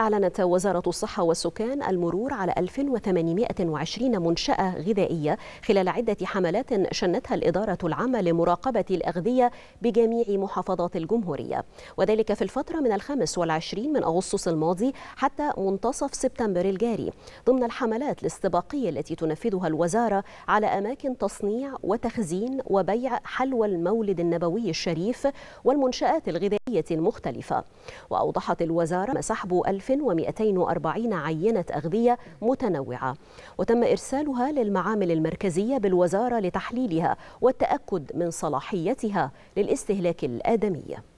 أعلنت وزارة الصحة والسكان المرور على 1820 منشأة غذائية خلال عدة حملات شنتها الإدارة العامة لمراقبة الأغذية بجميع محافظات الجمهورية وذلك في الفترة من الخامس والعشرين من أغسطس الماضي حتى منتصف سبتمبر الجاري ضمن الحملات الاستباقية التي تنفذها الوزارة على أماكن تصنيع وتخزين وبيع حلوى المولد النبوي الشريف والمنشآت الغذائية المختلفة وأوضحت الوزارة سحب 1240 عينة أغذية متنوعة وتم إرسالها للمعامل المركزية بالوزارة لتحليلها والتأكد من صلاحيتها للاستهلاك الآدمي